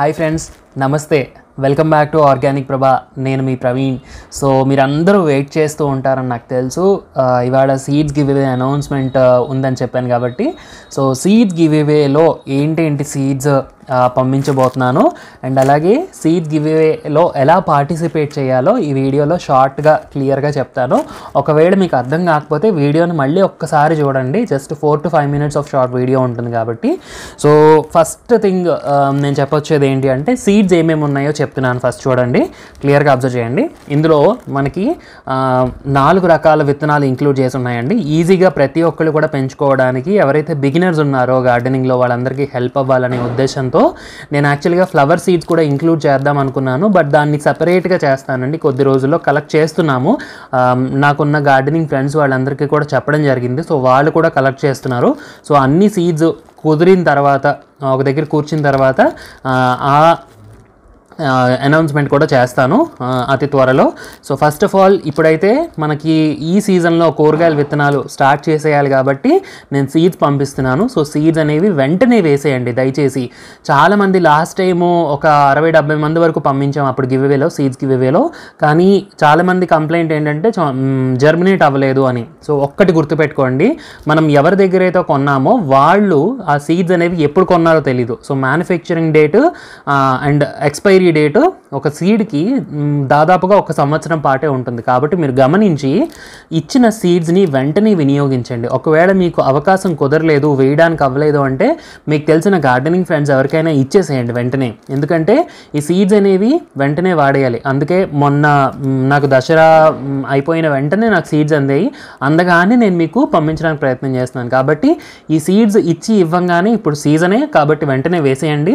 hi friends నమస్తే welcome back to organic Prabha నేను మీ ప్రవీణ్ సో మీరందరూ వెయిట్ చేస్తూ ఉంటారని నాకు తెలుసు ఇవాళ సీడ్స్ గివ్ అవే అనౌన్స్మెంట్ ఉందని చెప్పాను కాబట్టి సో సీడ్స్ గివ్ అవేలో ఏంటేంటి సీడ్స్ పంపించబోతున్నాను అండ్ అలాగే గివ్ గివేలో ఎలా పార్టిసిపేట్ చేయాలో ఈ వీడియోలో షార్ట్గా క్లియర్గా చెప్తాను ఒకవేళ మీకు అర్థం కాకపోతే వీడియోని మళ్ళీ ఒక్కసారి చూడండి just four to five minutes of short video ఉంటుంది కాబట్టి సో ఫస్ట్ థింగ్ నేను చెప్పొచ్చేది ఏంటి అంటే సీడ్స్ ఏమేమి ఉన్నాయో చెప్తాను చెప్తున్నాను ఫస్ట్ చూడండి క్లియర్గా అబ్జర్వ్ చేయండి ఇందులో మనకి నాలుగు రకాల విత్తనాలు ఇంక్లూడ్ చేసి ఉన్నాయండి ఈజీగా ప్రతి ఒక్కళ్ళు కూడా పెంచుకోవడానికి ఎవరైతే బిగినర్స్ ఉన్నారో గార్డెనింగ్లో వాళ్ళందరికీ హెల్ప్ అవ్వాలనే ఉద్దేశంతో నేను యాక్చువల్గా ఫ్లవర్ సీడ్స్ కూడా ఇంక్లూడ్ చేద్దాం అనుకున్నాను బట్ దాన్ని సపరేట్గా చేస్తానండి కొద్ది రోజుల్లో కలెక్ట్ చేస్తున్నాము నాకున్న గార్డెనింగ్ ఫ్రెండ్స్ వాళ్ళందరికీ కూడా చెప్పడం జరిగింది సో వాళ్ళు కూడా కలెక్ట్ చేస్తున్నారు సో అన్ని సీడ్స్ కుదిరిన తర్వాత ఒక దగ్గర కూర్చిన తర్వాత ఆ అనౌన్స్మెంట్ కూడా చేస్తాను అతి త్వరలో సో ఫస్ట్ ఆఫ్ ఆల్ ఇప్పుడైతే మనకి ఈ సీజన్లో కూరగాయల విత్తనాలు స్టార్ట్ చేసేయాలి కాబట్టి నేను సీడ్స్ పంపిస్తున్నాను సో సీడ్స్ అనేవి వెంటనే వేసేయండి దయచేసి చాలామంది లాస్ట్ టైము ఒక అరవై డెబ్బై మంది వరకు పంపించాం అప్పుడు గివ్వేలో సీడ్స్ గివ్వేలో కానీ చాలామంది కంప్లైంట్ ఏంటంటే జర్మినేట్ అవ్వలేదు అని సో ఒక్కటి గుర్తుపెట్టుకోండి మనం ఎవరి దగ్గర అయితే కొన్నామో వాళ్ళు ఆ సీడ్స్ అనేవి ఎప్పుడు కొన్నారో తెలీదు so manufacturing date and expiry date ఒక సీడ్కి దాదాపుగా ఒక సంవత్సరం పాటే ఉంటుంది కాబట్టి మీరు గమనించి ఇచ్చిన సీడ్స్ని వెంటనే వినియోగించండి ఒకవేళ మీకు అవకాశం కుదరలేదు వేయడానికి అవ్వలేదు అంటే మీకు తెలిసిన గార్డెనింగ్ ఫ్రెండ్స్ ఎవరికైనా ఇచ్చేసేయండి వెంటనే ఎందుకంటే ఈ సీడ్స్ అనేవి వెంటనే వాడేయాలి అందుకే మొన్న నాకు దసరా అయిపోయిన వెంటనే నాకు సీడ్స్ అందాయి అందగానే నేను మీకు పంపించడానికి ప్రయత్నం చేస్తున్నాను కాబట్టి ఈ సీడ్స్ ఇచ్చి ఇవ్వంగానే ఇప్పుడు సీజనే కాబట్టి వెంటనే వేసేయండి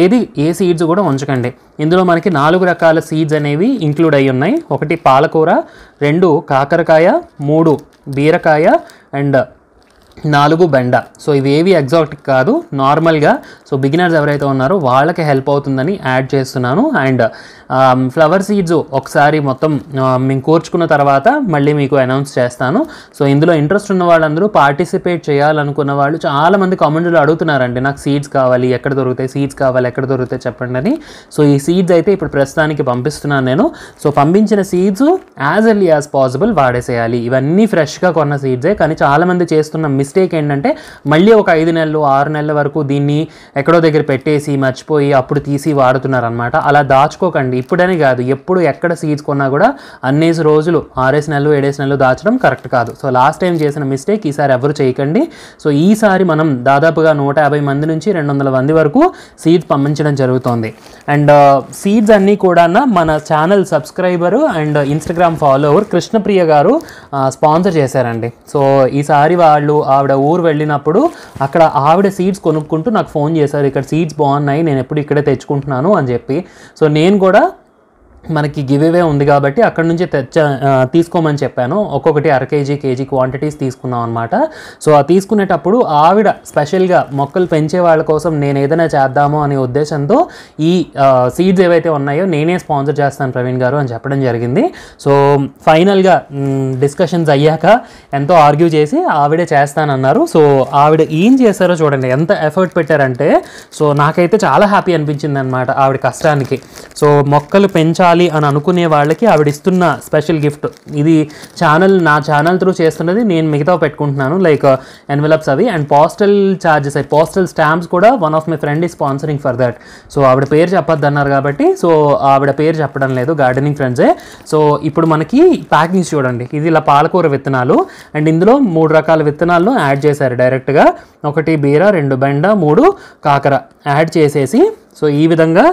ఏది ఏ సీడ్స్ కూడా ఉంచకండి ఇందులో మనకి నాలుగు రకాల సీడ్స్ అనేవి ఇంక్లూడ్ అయి ఉన్నాయి ఒకటి పాలకూర రెండు కాకరకాయ మూడు బీరకాయ అండ్ నాలుగు బెండ సో ఇవి ఏవి ఎగ్జాక్ట్ కాదు నార్మల్గా సో బిగినర్స్ ఎవరైతే ఉన్నారో వాళ్ళకి హెల్ప్ అవుతుందని యాడ్ చేస్తున్నాను అండ్ ఫ్లవర్ సీడ్స్ ఒకసారి మొత్తం um, మేము కోర్చుకున్న తర్వాత మళ్ళీ మీకు అనౌన్స్ చేస్తాను సో ఇందులో ఇంట్రెస్ట్ ఉన్న వాళ్ళందరూ పార్టిసిపేట్ చేయాలనుకున్న వాళ్ళు చాలామంది కామెంట్లు అడుగుతున్నారండి నాకు సీడ్స్ కావాలి ఎక్కడ దొరుకుతాయి సీడ్స్ కావాలి ఎక్కడ దొరుకుతాయి చెప్పండి అని సో ఈ సీడ్స్ అయితే ఇప్పుడు ప్రస్తుతానికి పంపిస్తున్నాను నేను సో పంపించిన seeds as early as possible వాడేసేయాలి ఇవన్నీ ఫ్రెష్గా కొన్న సీడ్సే కానీ చాలామంది చేస్తున్న మిస్ మిస్టేక్ ఏంటంటే మళ్ళీ ఒక ఐదు నెలలు ఆరు నెలల వరకు దీన్ని ఎక్కడో దగ్గర పెట్టేసి మర్చిపోయి అప్పుడు తీసి వాడుతున్నారనమాట అలా దాచుకోకండి ఇప్పుడని కాదు ఎప్పుడు ఎక్కడ సీడ్స్ కొన్నా కూడా అన్నేసి రోజులు ఆరేసి నెలలు ఏడేసి నెలలు దాచడం కరెక్ట్ కాదు సో లాస్ట్ టైం చేసిన మిస్టేక్ ఈసారి ఎవరు చేయకండి సో ఈసారి మనం దాదాపుగా నూట యాభై మంది నుంచి రెండు వందల మంది వరకు సీడ్స్ పంపించడం జరుగుతుంది అండ్ సీడ్స్ అన్నీ కూడా మన channel subscriber and Instagram follower Krishnapriya గారు స్పాన్సర్ చేశారండి సో ఈసారి వాళ్ళు ఆ ఆవిడ ఊరు వెళ్ళినప్పుడు అక్కడ ఆవిడ సీడ్స్ కొనుక్కుంటూ నాకు ఫోన్ చేశారు ఇక్కడ సీడ్స్ బాగున్నాయి నేను ఎప్పుడు ఇక్కడే తెచ్చుకుంటున్నాను అని చెప్పి సో నేను కూడా మనకి గివేవే ఉంది కాబట్టి అక్కడ నుంచి తెచ్చ తీసుకోమని చెప్పాను ఒక్కొక్కటి అర కేజీ కేజీ క్వాంటిటీస్ తీసుకున్నాం అనమాట సో ఆ తీసుకునేటప్పుడు ఆవిడ స్పెషల్గా మొక్కలు పెంచే వాళ్ళ కోసం నేను ఏదైనా చేద్దామో అనే ఉద్దేశంతో ఈ సీడ్స్ ఏవైతే ఉన్నాయో నేనే స్పాన్సర్ చేస్తాను ప్రవీణ్ గారు అని చెప్పడం జరిగింది సో ఫైనల్గా డిస్కషన్స్ అయ్యాక ఎంతో ఆర్గ్యూ చేసి ఆవిడే చేస్తానన్నారు సో ఆవిడ ఏం చేస్తారో చూడండి ఎంత ఎఫర్ట్ పెట్టారంటే సో నాకైతే చాలా హ్యాపీ అనిపించింది అనమాట ఆవిడ కష్టానికి సో మొక్కలు పెంచాలి కొనాలి అని అనుకునే వాళ్ళకి ఆవిడ ఇస్తున్న స్పెషల్ గిఫ్ట్ ఇది ఛానల్ నా ఛానల్ త్రూ చేస్తున్నది నేను మిగతా పెట్టుకుంటున్నాను లైక్ ఎన్వెలప్స్ uh, అవి అండ్ పోస్టల్ ఛార్జెస్ అవి పోస్టల్ స్టాంప్స్ కూడా వన్ ఆఫ్ మై ఫ్రెండ్ ఈ స్పాన్సరింగ్ ఫర్ దట్ సో ఆవిడ పేరు చెప్పద్దు అన్నారు కాబట్టి సో ఆవిడ పేరు చెప్పడం లేదు గార్డెనింగ్ ఫ్రెండ్సే సో ఇప్పుడు మనకి ప్యాకింగ్ చూడండి ఇది ఇలా పాలకూర విత్తనాలు అండ్ ఇందులో మూడు రకాల విత్తనాలను యాడ్ చేశారు డైరెక్ట్గా ఒకటి బీర రెండు బెండ మూడు కాకర యాడ్ చేసేసి సో ఈ విధంగా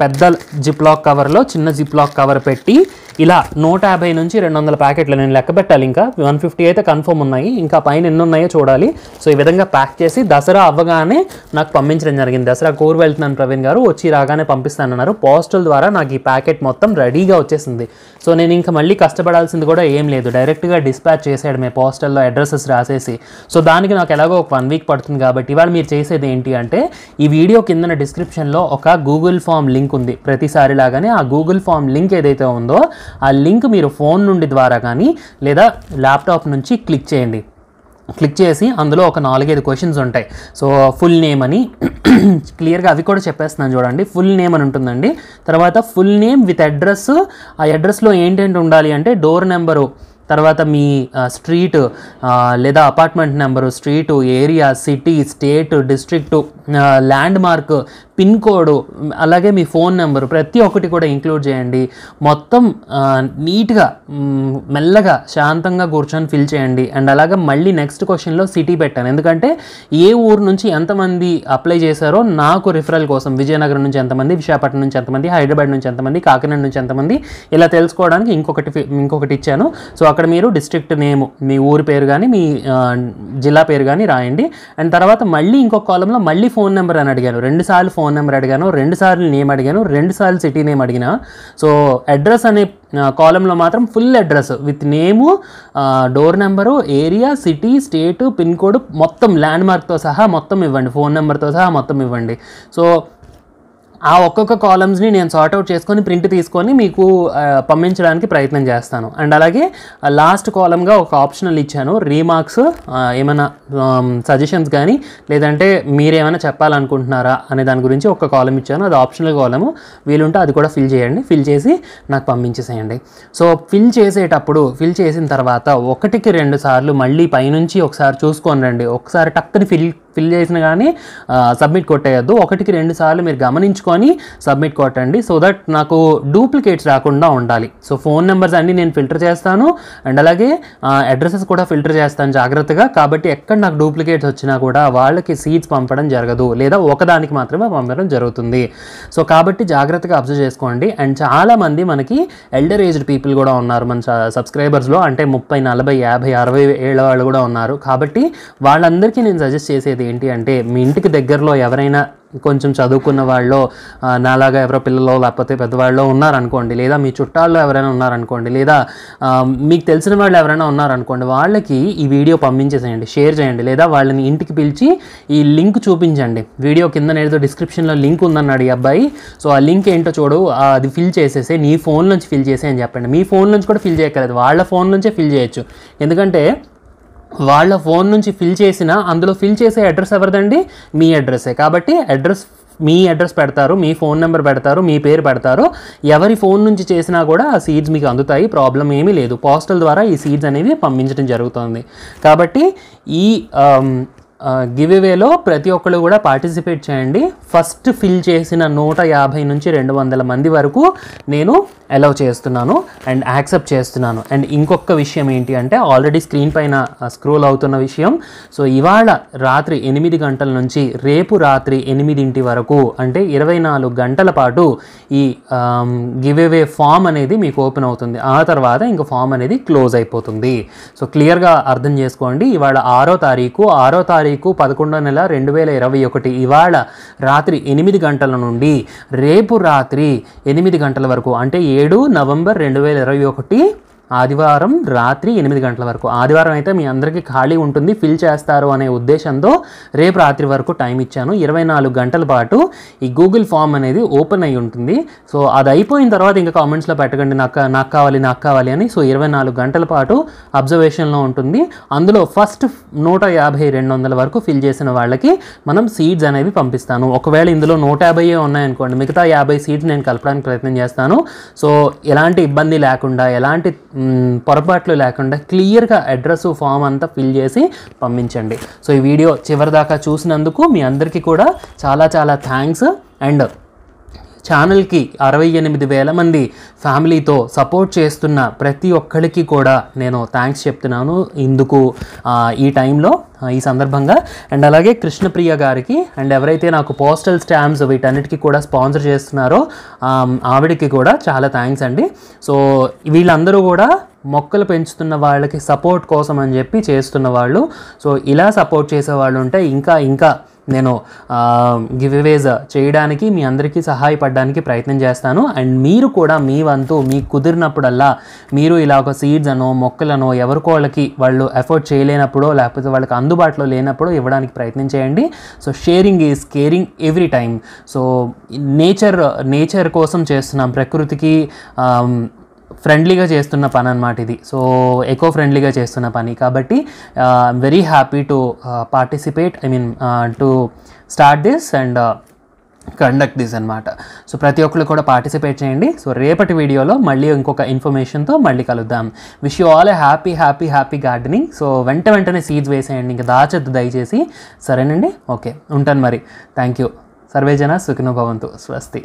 పెద్ద జిప్లాక్ కవర్లో చిన్న జిప్లాక్ కవర్ పెట్టి ఇలా నూట యాభై నుంచి రెండు వందల ప్యాకెట్లు నేను లెక్క పెట్టాలి ఇంకా వన్ ఫిఫ్టీ అయితే కన్ఫర్మ్ ఉన్నాయి ఇంకా పైన ఎన్ని ఉన్నాయో చూడాలి సో ఈ విధంగా ప్యాక్ చేసి దసరా అవ్వగానే నాకు పంపించడం జరిగింది దసరా కోర్ వెళ్తున్నాను ప్రవీణ్ గారు వచ్చి రాగానే పంపిస్తానన్నారు పోస్టల్ ద్వారా నాకు ఈ ప్యాకెట్ మొత్తం రెడీగా వచ్చేసింది సో నేను ఇంకా మళ్ళీ కష్టపడాల్సింది కూడా ఏం లేదు డైరెక్ట్గా డిస్పాచ్ చేసేయడమే పోస్టల్లో అడ్రసెస్ రాసేసి సో దానికి నాకు ఎలాగో ఒక వన్ వీక్ పడుతుంది కాబట్టి ఇవాళ మీరు చేసేది ఏంటి అంటే ఈ వీడియో కిందన డిస్క్రిప్షన్లో ఒక గూగుల్ ఫామ్ లింక్ ఉంది ప్రతిసారి లాగానే ఆ గూగుల్ ఫామ్ లింక్ ఏదైతే ఉందో ఆ లింక్ మీరు ఫోన్ నుండి ద్వారా కానీ లేదా ల్యాప్టాప్ నుంచి క్లిక్ చేయండి క్లిక్ చేసి అందులో ఒక నాలుగైదు క్వశ్చన్స్ ఉంటాయి సో ఫుల్ నేమ్ అని క్లియర్గా అవి కూడా చెప్పేస్తున్నాను చూడండి ఫుల్ నేమ్ అని ఉంటుందండి తర్వాత ఫుల్ నేమ్ విత్ అడ్రస్ ఆ అడ్రస్లో ఏంటంటే ఉండాలి అంటే డోర్ నెంబరు తర్వాత మీ స్ట్రీట్ లేదా apartment number street area city state district landmark pin code అలాగే మీ ఫోన్ నెంబరు ప్రతి ఒక్కటి కూడా ఇంక్లూడ్ చేయండి మొత్తం నీట్గా మెల్లగా శాంతంగా కూర్చొని ఫిల్ చేయండి అండ్ అలాగే మళ్ళీ నెక్స్ట్ క్వశ్చన్లో సిటీ పెట్టాను ఎందుకంటే ఏ ఊరు నుంచి ఎంతమంది అప్లై చేశారో నాకు రిఫరల్ కోసం విజయనగరం నుంచి ఎంతమంది విశాఖపట్నం నుంచి ఎంతమంది హైదరాబాద్ నుంచి ఎంతమంది కాకినాడ నుంచి ఎంతమంది ఇలా తెలుసుకోవడానికి ఇంకొకటి ఇంకొకటి ఇచ్చాను సో అక్కడ మీరు డిస్ట్రిక్ట్ నేమ్ మీ ఊరి పేరు కానీ మీ జిల్లా పేరు కానీ రాయండి అండ్ తర్వాత మళ్ళీ ఇంకొక కాలంలో మళ్ళీ ఫోన్ నెంబర్ అని అడిగాను రెండుసార్లు ఫోన్ ఫోన్ నెంబర్ అడిగాను రెండుసార్లు నేమ్ అడిగాను రెండుసార్లు సిటీ నేమ్ అడిగిన సో అడ్రస్ అనే కాలంలో మాత్రం full address with name door number area city state pin code మొత్తం ల్యాండ్ మార్క్తో సహా మొత్తం ఇవ్వండి ఫోన్ నెంబర్తో సహా మొత్తం ఇవ్వండి సో ఆ ఒక్కొక్క కాలమ్స్ని నేను సార్ట్అవుట్ చేసుకొని ప్రింట్ తీసుకొని మీకు పంపించడానికి ప్రయత్నం చేస్తాను అండ్ అలాగే లాస్ట్ కాలంగా ఒక ఆప్షనల్ ఇచ్చాను రీమార్క్స్ ఏమైనా సజెషన్స్ కానీ లేదంటే మీరేమైనా చెప్పాలనుకుంటున్నారా అనే దాని గురించి ఒక కాలం ఇచ్చాను అది ఆప్షనల్ కాలము వీలుంటే అది కూడా ఫిల్ చేయండి ఫిల్ చేసి నాకు పంపించేసేయండి సో ఫిల్ చేసేటప్పుడు ఫిల్ చేసిన తర్వాత ఒకటికి రెండు సార్లు మళ్ళీ పైనుంచి ఒకసారి చూసుకొని రండి ఒకసారి టక్కుని ఫిల్ ఫిల్ చేసిన కానీ సబ్మిట్ కొట్టేయద్దు ఒకటికి రెండు సార్లు మీరు గమనించుకొని సబ్మిట్ కొట్టండి సో దట్ నాకు డూప్లికేట్స్ రాకుండా ఉండాలి సో ఫోన్ నెంబర్స్ అన్నీ నేను ఫిల్టర్ చేస్తాను అండ్ అలాగే అడ్రసెస్ కూడా ఫిల్టర్ చేస్తాను జాగ్రత్తగా కాబట్టి ఎక్కడ నాకు డూప్లికేట్స్ వచ్చినా కూడా వాళ్ళకి సీట్స్ పంపడం జరగదు లేదా ఒకదానికి మాత్రమే పంపడం జరుగుతుంది సో కాబట్టి జాగ్రత్తగా అబ్జర్వ్ చేసుకోండి అండ్ చాలామంది మనకి ఎల్డర్ ఏజ్డ్ పీపుల్ కూడా ఉన్నారు మన సబ్స్క్రైబర్స్లో అంటే ముప్పై నలభై యాభై అరవై ఏళ్ళ వాళ్ళు కూడా ఉన్నారు కాబట్టి వాళ్ళందరికీ నేను సజెస్ట్ చేసేది ఏంటి అంటే మీ ఇంటికి దగ్గరలో ఎవరైనా కొంచెం చదువుకున్న వాళ్ళు నాలాగా ఎవరో పిల్లలు లేకపోతే పెద్దవాళ్ళు ఉన్నారనుకోండి లేదా మీ చుట్టాల్లో ఎవరైనా ఉన్నారనుకోండి లేదా మీకు తెలిసిన వాళ్ళు ఎవరైనా ఉన్నారనుకోండి వాళ్ళకి ఈ వీడియో పంపించేసేయండి షేర్ చేయండి లేదా వాళ్ళని ఇంటికి పిలిచి ఈ లింక్ చూపించండి వీడియో కింద నేదో డిస్క్రిప్షన్లో లింక్ ఉందన్నాడు ఈ అబ్బాయి సో ఆ లింక్ ఏంటో చూడు అది ఫిల్ చేసేసి నీ ఫోన్ నుంచి ఫిల్ చేసే అని చెప్పండి మీ ఫోన్ నుంచి కూడా ఫిల్ చేయక్కర్లేదు వాళ్ళ ఫోన్ నుంచే ఫిల్ చేయొచ్చు ఎందుకంటే వాళ్ళ ఫోన్ నుంచి ఫిల్ చేసిన అందులో ఫిల్ చేసే అడ్రస్ ఎవరిదండి మీ అడ్రస్సే కాబట్టి అడ్రస్ మీ అడ్రస్ పెడతారు మీ ఫోన్ నెంబర్ పెడతారు మీ పేరు పెడతారు ఎవరి ఫోన్ నుంచి చేసినా కూడా ఆ సీడ్స్ మీకు అందుతాయి ప్రాబ్లం ఏమీ లేదు పోస్టల్ ద్వారా ఈ సీడ్స్ అనేవి పంపించడం జరుగుతుంది కాబట్టి ఈ గివ్వేలో ప్రతి ఒక్కళ్ళు కూడా పార్టిసిపేట్ చేయండి ఫస్ట్ ఫిల్ చేసిన నూట యాభై నుంచి రెండు వందల మంది వరకు నేను అలౌ చేస్తున్నాను అండ్ యాక్సెప్ట్ చేస్తున్నాను అండ్ ఇంకొక విషయం ఏంటి అంటే ఆల్రెడీ స్క్రీన్ పైన స్క్రోల్ అవుతున్న విషయం సో ఇవాళ రాత్రి ఎనిమిది గంటల నుంచి రేపు రాత్రి ఎనిమిదింటి వరకు అంటే ఇరవై నాలుగు గంటల పాటు ఈ గివేవే ఫామ్ అనేది మీకు ఓపెన్ అవుతుంది ఆ తర్వాత ఇంక ఫామ్ అనేది క్లోజ్ అయిపోతుంది సో క్లియర్గా అర్థం చేసుకోండి ఇవాళ ఆరో తారీఖు ఆరో తారీఖు తారీఖు పదకొండో నెల రెండు వేల ఇరవై ఒకటి ఇవాళ రాత్రి ఎనిమిది గంటల నుండి రేపు రాత్రి ఎనిమిది గంటల వరకు అంటే ఏడు నవంబర్ రెండు వేల ఇరవై ఒకటి ఆదివారం రాత్రి ఎనిమిది గంటల వరకు ఆదివారం అయితే మీ అందరికీ ఖాళీ ఉంటుంది ఫిల్ చేస్తారు అనే ఉద్దేశంతో రేపు రాత్రి వరకు టైం ఇచ్చాను ఇరవై నాలుగు గంటల పాటు ఈ గూగుల్ ఫామ్ అనేది ఓపెన్ అయి ఉంటుంది సో అది అయిపోయిన తర్వాత ఇంకా కామెంట్స్లో పెట్టకండి నాకు నాకు కావాలి నాకు కావాలి అని సో ఇరవై నాలుగు గంటల పాటు అబ్జర్వేషన్లో ఉంటుంది అందులో ఫస్ట్ నూట యాభై రెండు వందల వరకు ఫిల్ చేసిన వాళ్ళకి మనం సీడ్స్ అనేవి పంపిస్తాను ఒకవేళ ఇందులో నూట యాభై ఉన్నాయనుకోండి మిగతా యాభై సీట్స్ నేను కలపడానికి ప్రయత్నం చేస్తాను సో ఎలాంటి ఇబ్బంది లేకుండా ఎలాంటి పొరపాట్లు లేకుండా క్లియర్గా అడ్రస్ ఫామ్ అంతా ఫిల్ చేసి పంపించండి సో ఈ వీడియో చివరిదాకా చూసినందుకు మీ అందరికీ కూడా చాలా చాలా థ్యాంక్స్ అండ్ ఛానల్కి అరవై ఎనిమిది వేల మంది ఫ్యామిలీతో సపోర్ట్ చేస్తున్న ప్రతి ఒక్కరికి కూడా నేను థ్యాంక్స్ చెప్తున్నాను ఇందుకు ఈ టైంలో ఈ సందర్భంగా అండ్ అలాగే కృష్ణప్రియ గారికి అండ్ ఎవరైతే నాకు పోస్టల్ స్టాంప్స్ వీటన్నిటికీ కూడా స్పాన్సర్ చేస్తున్నారో ఆవిడకి కూడా చాలా థ్యాంక్స్ అండి సో వీళ్ళందరూ కూడా మొక్కలు పెంచుతున్న వాళ్ళకి సపోర్ట్ కోసం అని చెప్పి చేస్తున్న వాళ్ళు సో ఇలా సపోర్ట్ చేసే వాళ్ళు ఉంటే ఇంకా ఇంకా నేను గివేజ్ చేయడానికి మీ అందరికీ సహాయపడడానికి ప్రయత్నం చేస్తాను అండ్ మీరు కూడా మీ వంతు మీకు కుదిరినప్పుడల్లా మీరు ఇలా ఒక సీడ్స్ అనో మొక్కలనో ఎవరికోళ్ళకి వాళ్ళు ఎఫోర్డ్ చేయలేనప్పుడో లేకపోతే వాళ్ళకి అందుబాటులో లేనప్పుడు ఇవ్వడానికి ప్రయత్నం చేయండి so sharing is caring every time so nature nature కోసం చేస్తున్నాం ప్రకృతికి ఫ్రెండ్లీగా చేస్తున్న పని అనమాట ఇది సో ఎకో ఫ్రెండ్లీగా చేస్తున్న పని కాబట్టి very happy to participate I mean to start this and conduct this అనమాట సో ప్రతి ఒక్కరు కూడా పార్టిసిపేట్ చేయండి సో రేపటి వీడియోలో మళ్ళీ ఇంకొక ఇన్ఫర్మేషన్తో మళ్ళీ కలుద్దాం wish you all a happy happy happy gardening so వెంట వెంటనే సీడ్స్ వేసేయండి ఇంకా దాచద్దు దయచేసి సరేనండి ఓకే ఉంటాను మరి థ్యాంక్ యూ సర్వేజన సుఖినో భవంతు స్వస్తి